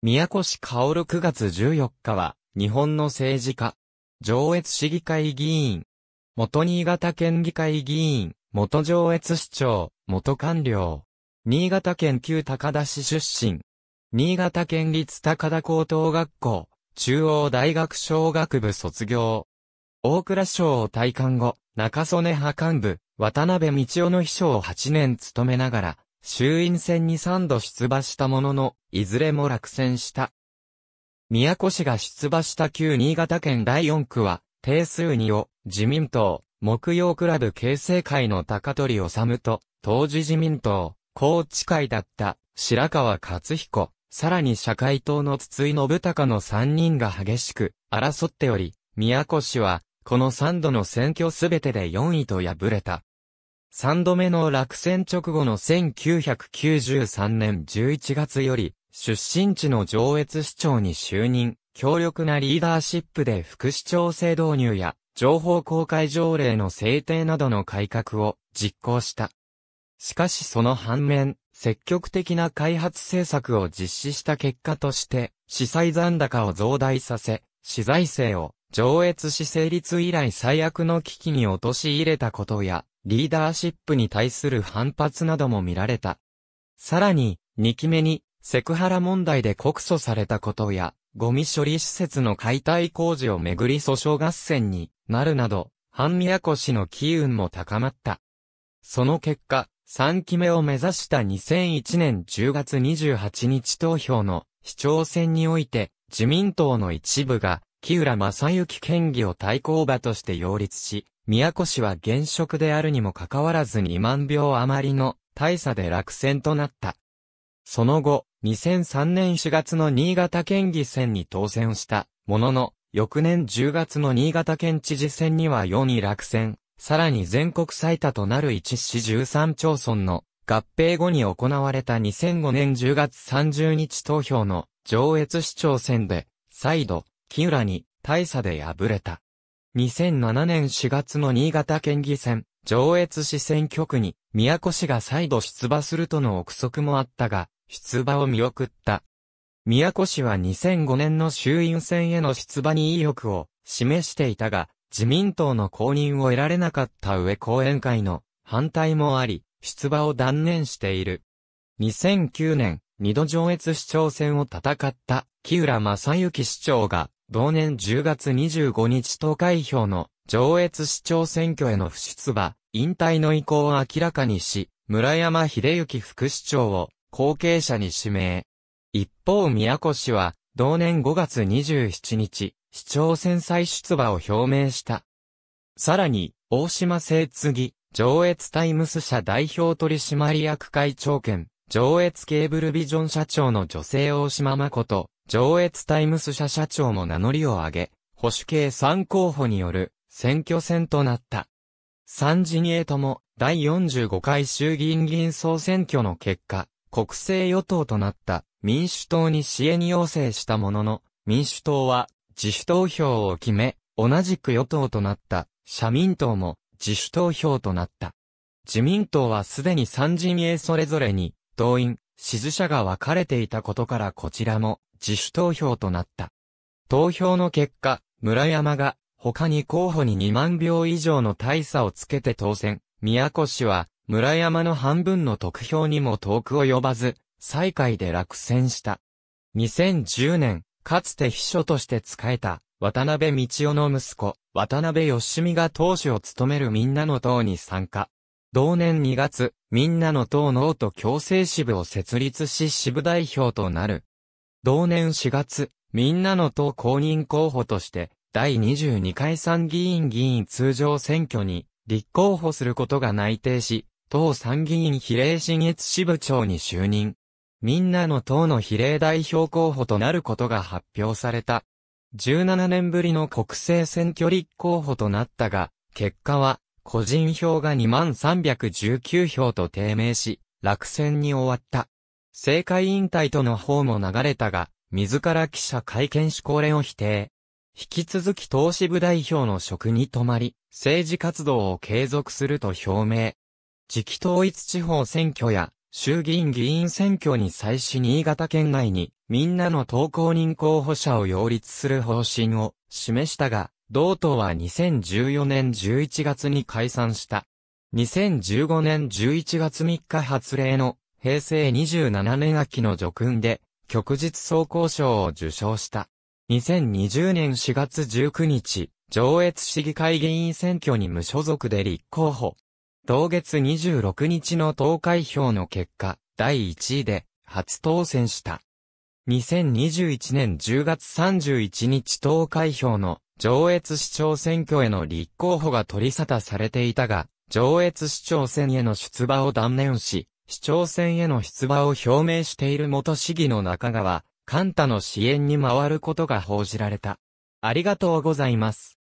宮越薫9月14日は、日本の政治家、上越市議会議員、元新潟県議会議員、元上越市長、元官僚、新潟県旧高田市出身、新潟県立高田高等学校、中央大学小学部卒業。大倉省を退官後、中曽根派幹部、渡辺道夫の秘書を8年務めながら、衆院選に3度出馬したものの、いずれも落選した。宮古市が出馬した旧新潟県第4区は、定数2を自民党、木曜クラブ形成会の高取治と、当時自民党、高知会だった白川勝彦、さらに社会党の筒井信孝の3人が激しく争っており、宮古市は、この3度の選挙すべてで4位と敗れた。3度目の落選直後の1993年11月より、出身地の上越市長に就任、強力なリーダーシップで副市長制導入や、情報公開条例の制定などの改革を実行した。しかしその反面、積極的な開発政策を実施した結果として、資災残高を増大させ、資財政を上越市成立以来最悪の危機に陥れたことや、リーダーシップに対する反発なども見られた。さらに、2期目に、セクハラ問題で告訴されたことや、ゴミ処理施設の解体工事をめぐり訴訟合戦になるなど、半宮古市の機運も高まった。その結果、3期目を目指した2001年10月28日投票の市長選において、自民党の一部が、木浦正幸県議を対抗馬として擁立し、宮古市は現職であるにもかかわらず2万票余りの大差で落選となった。その後、2003年4月の新潟県議選に当選したものの、翌年10月の新潟県知事選には4位落選、さらに全国最多となる1市13町村の合併後に行われた2005年10月30日投票の上越市長選で、再度、木浦に大差で敗れた。2007年4月の新潟県議選、上越市選挙区に、宮古市が再度出馬するとの憶測もあったが、出馬を見送った。宮古市は2005年の衆院選への出馬に意欲を示していたが、自民党の公認を得られなかった上後援会の反対もあり、出馬を断念している。2009年、二度上越市長選を戦った木浦正幸市長が同年10月25日投開票の上越市長選挙への不出馬、引退の意向を明らかにし、村山秀幸副市長を後継者に指名。一方宮古市は、同年5月27日、市長選再出馬を表明した。さらに、大島聖次、上越タイムス社代表取締役会長兼、上越ケーブルビジョン社長の女性大島誠、上越タイムス社社長も名乗りを上げ、保守系3候補による選挙戦となった。三次にえとも、第45回衆議院議員総選挙の結果、国政与党となった民主党に支援に要請したものの、民主党は自主投票を決め、同じく与党となった社民党も自主投票となった。自民党はすでに3陣営それぞれに、党員、支持者が分かれていたことからこちらも自主投票となった。投票の結果、村山が他に候補に2万票以上の大差をつけて当選。宮古氏は村山の半分の得票にも遠く及ばず、最下位で落選した。2010年、かつて秘書として仕えた渡辺道夫の息子、渡辺義美が党首を務めるみんなの党に参加。同年2月、みんなの党のーと共生支部を設立し支部代表となる。同年4月、みんなの党公認候補として、第22回参議院議員通常選挙に立候補することが内定し、党参議院比例新越支部長に就任。みんなの党の比例代表候補となることが発表された。17年ぶりの国政選挙立候補となったが、結果は、個人票が2319票と低迷し、落選に終わった。政界引退との方も流れたが、自ら記者会見しこれを否定。引き続き党支部代表の職に止まり、政治活動を継続すると表明。次期統一地方選挙や衆議院議員選挙に際し新潟県内にみんなの投稿人候補者を擁立する方針を示したが、同党は2014年11月に解散した。2015年11月3日発令の平成27年秋の叙勲で、旭日総合賞を受賞した。2020年4月19日、上越市議会議員選挙に無所属で立候補。同月26日の投開票の結果、第1位で初当選した。2021年10月31日投開票の上越市長選挙への立候補が取り沙汰されていたが、上越市長選への出馬を断念し、市長選への出馬を表明している元市議の中川、カンタの支援に回ることが報じられた。ありがとうございます。